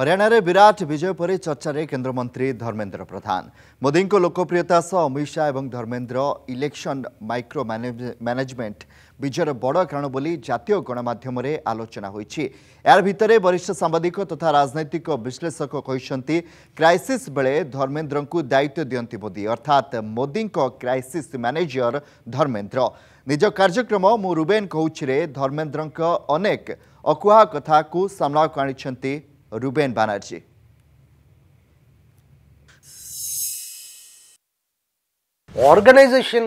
ହରିୟାଣାରେ ବିରାଟ ବିଜୟ ପରେ ଚର୍ଚ୍ଚାରେ କେନ୍ଦ୍ରମନ୍ତ୍ରୀ ଧର୍ମେନ୍ଦ୍ର ପ୍ରଧାନ ମୋଦିଙ୍କ ଲୋକପ୍ରିୟତା ସହ ଅମିତ ଶାହା ଏବଂ ଧର୍ମେନ୍ଦ୍ର ଇଲେକ୍ସନ ମାଇକ୍ରୋ ମ୍ୟାନେଜମେଣ୍ଟ ବିଜୟର ବଡ଼ କାରଣ ବୋଲି ଜାତୀୟ ଗଣମାଧ୍ୟମରେ ଆଲୋଚନା ହୋଇଛି ଏହାର ଭିତରେ ବରିଷ୍ଠ ସାମ୍ବାଦିକ ତଥା ରାଜନୈତିକ ବିଶ୍ଳେଷକ କହିଛନ୍ତି କ୍ରାଇସିସ୍ ବେଳେ ଧର୍ମେନ୍ଦ୍ରଙ୍କୁ ଦାୟିତ୍ୱ ଦିଅନ୍ତି ମୋଦି ଅର୍ଥାତ୍ ମୋଦିଙ୍କ କ୍ରାଇସିସ୍ ମ୍ୟାନେଜର ଧର୍ମେନ୍ଦ୍ର ନିଜ କାର୍ଯ୍ୟକ୍ରମ ମୁଁ ରୁବେନ୍ କହୁଛିରେ ଧର୍ମେନ୍ଦ୍ରଙ୍କ ଅନେକ ଅକୁହା କଥାକୁ ସାମ୍ନାକୁ ଆଣିଛନ୍ତି Ruben Banerjee organisation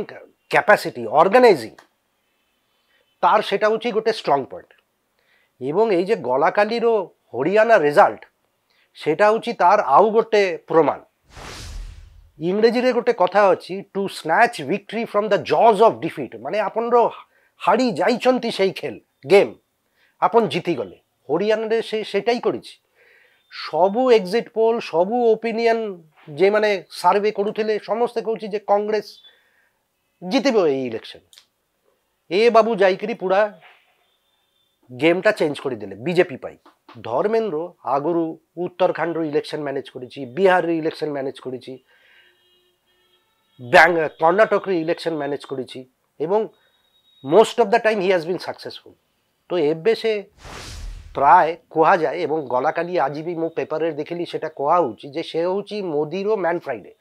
capacity organising তার সেটা হচ্ছে গোটে স্ট্রং পয়েন্ট এবং এই যে গলাকালিরও হরিয়ানা রেজাল্ট সেটা হচ্ছে তার আউ গোটে প্রমাণ ইংরেজিরে গোটে কথা হচ্ছে to snatch victory from the jaws of defeat মানে আপনার হাড়ি যাইছেন সেই খেল গেম আপন জিতিগলে হরিয়ানারে সে সেটাই করেছি সবু এক্সিট পোল সবু ওপিনিয়ন যে মানে সার্ভে করুলে সমস্ত কৌছি যে কংগ্রেস জিতিব এই ইলেকশন এ বাবু যাইকি পুরা গেমটা চেঞ্জ করে দিলে বিজেপি পাই ধর্মেন্দ্র আগরু উত্তরখণ্ড ইলেকশন ম্যানেজ করেছি বিহার ইলেকশন ম্যানেজ করেছি ব্যাঙ্গ কর্ণাটক ইলেকশন ম্যানেজ করেছি এবং most of the time he has been successful তো এবে সে ପ୍ରାୟ କୁହାଯାଏ ଏବଂ ଗଲାକାଲି ଆଜି ବି ମୁଁ ପେପରରେ ଦେଖିଲି ସେଟା କୁହାହେଉଛି ଯେ ସେ ହେଉଛି ମୋଦିର ମ୍ୟାନ୍ ଫ୍ରାଇଡ଼େ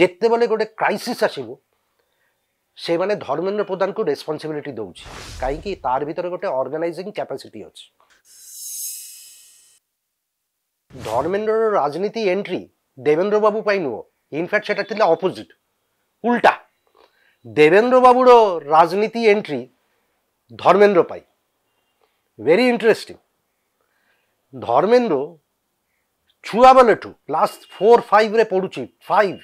ଯେତେବେଳେ ଗୋଟେ କ୍ରାଇସିସ୍ ଆସିବ ସେମାନେ ଧର୍ମେନ୍ଦ୍ର ପ୍ରଧାନଙ୍କୁ ରେସ୍ପନ୍ସିବିଲିଟି ଦେଉଛି କାହିଁକି ତାର ଭିତରେ ଗୋଟେ ଅର୍ଗାନାଇଜିଂ କ୍ୟାପାସିଟି ଅଛି ଧର୍ମେନ୍ଦ୍ରର ରାଜନୀତି ଏଣ୍ଟ୍ରି ଦେବେନ୍ଦ୍ର ବାବୁ ପାଇଁ ନୁହଁ ଇନଫ୍ୟାକ୍ଟ ସେଟା ଥିଲା ଅପୋଜିଟ୍ ଉଲ୍ଟା ଦେବେନ୍ଦ୍ର ବାବୁର ରାଜନୀତି ଏଣ୍ଟ୍ରି ଧର୍ମେନ୍ଦ୍ର ପାଇଁ ভেরি ইন্টারেস্টিং ଧର୍ମେନ୍ଦ୍ର ଛୁଆବେଳଠୁ କ୍ଲାସ୍ ଫୋର୍ ଫାଇଭ୍ରେ ପଢ଼ୁଛି ଫାଇଭ୍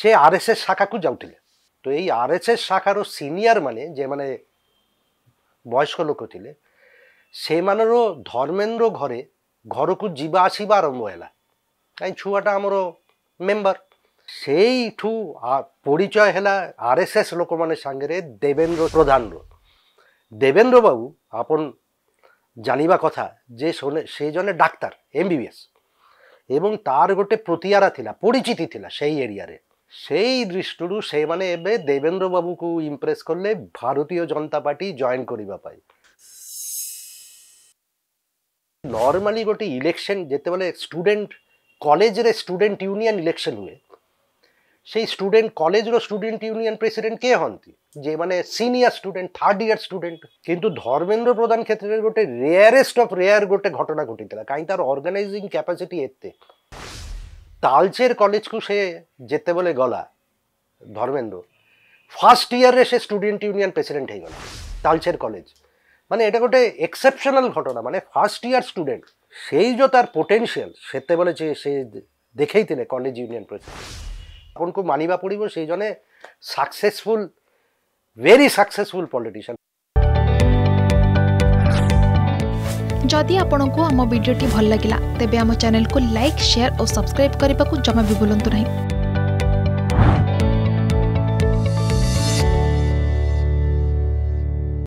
ସେ ଆର୍ ଏସ୍ ଏସ୍ ଶାଖାକୁ ଯାଉଥିଲେ ତ ଏଇ ଆର୍ ଏସ୍ ଏସ୍ ଶାଖାର ସିନିୟର୍ମାନେ ଯେମାନେ ବୟସ୍କ ଲୋକ ଥିଲେ ସେମାନର ଧର୍ମେନ୍ଦ୍ର ଘରେ ଘରକୁ ଯିବା ଆସିବା ଆରମ୍ଭ ହେଲା କାହିଁ ଛୁଆଟା ଆମର ମେମ୍ବର ସେଇଠୁ ପରିଚୟ ହେଲା ଆର୍ ଏସ୍ ଏସ୍ ଲୋକମାନେ ସାଙ୍ଗରେ ଦେବେନ୍ଦ୍ର ପ୍ରଧାନର ଦେବେନ୍ଦ୍ର ବାବୁ ଆପଣ জানিবা কথা যে সেই জনে ডাক্তার এমবিবিএস ଏବଂ ତାର ଗୋଟେ ପ୍ରତିଆରା ଥିଲା ପରିଚିତି ଥିଲା ସେଇ ଏରିଆରେ ସେଇ ଦୃଷ୍ଟିରୁ ସେମାନେ ଏବେ ଦେବେନ୍ଦ୍ର ବାବୁକୁ ଇମ୍ପ୍ରେସ୍ କଲେ ଭାରତୀୟ ଜନତା ପାର୍ଟି ଜଏନ୍ କରିବା ପାଇଁ ନର୍ମାଲି ଗୋଟେ ଇଲେକ୍ସନ୍ ଯେତେବେଳେ ଷ୍ଟୁଡେଣ୍ଟ କଲେଜରେ ଷ୍ଟୁଡେଣ୍ଟ ୟୁନିୟନ୍ ଇଲେକ୍ସନ୍ ହୁଏ সেই স্টুডেন্ট কলেজର স্টুডেন্ট ইউনিয়ন প্রেসিডেন্ট কে হন যে মানে senior student third year student কিন্তু ধর্মেন্দ্র প্রধান ক্ষেত্রে গোটে রেয়ারেস্ট অফ রেয়ার গোটে ঘটনা ঘটিଥିଲା କାହିଁ ତାର ଅର୍ଗାନାଇଜିଂ କ୍ୟାପାସିଟି ଏତେ ତାଲଚେର সে যেতে বলে গলা ধর্মেন্দ্র ফার্স্ট ইয়ারে সে স্টুডেন্ট ইউনিয়ন প্রেসিডেন্ট হয়ে গেল তালচের কলেজ মানে এটা গোটে এক্সেপশনাল ঘটনা মানে ফার্স্ট ইয়ার স্টুডেন্ট সেই যে তার পোটেনশিয়াল সেতেবেলে যে সে দেখেই তিনি কলেজ ইউনিয়ন প্রেসিডেন্ট ଆପଣଙ୍କୁ ମାନିବା ପଡ଼ିବ ସେଇ ଜଣେ ସାକ୍ସେସଫୁଲ୍ ଭେରି ସାକ୍ସେସଫୁଲ୍ ପଲିଟିସିଆନ୍ ଯଦି ଆପଣଙ୍କୁ ଆମ ଭିଡ଼ିଓଟି ଭଲ ଲାଗିଲା ତେବେ ଆମ ଚ୍ୟାନେଲକୁ ଲାଇକ୍ ସେୟାର ଓ ସବସ୍କ୍ରାଇବ୍ କରିବାକୁ ଜମା ବି ଭୁଲନ୍ତୁ ନାହିଁ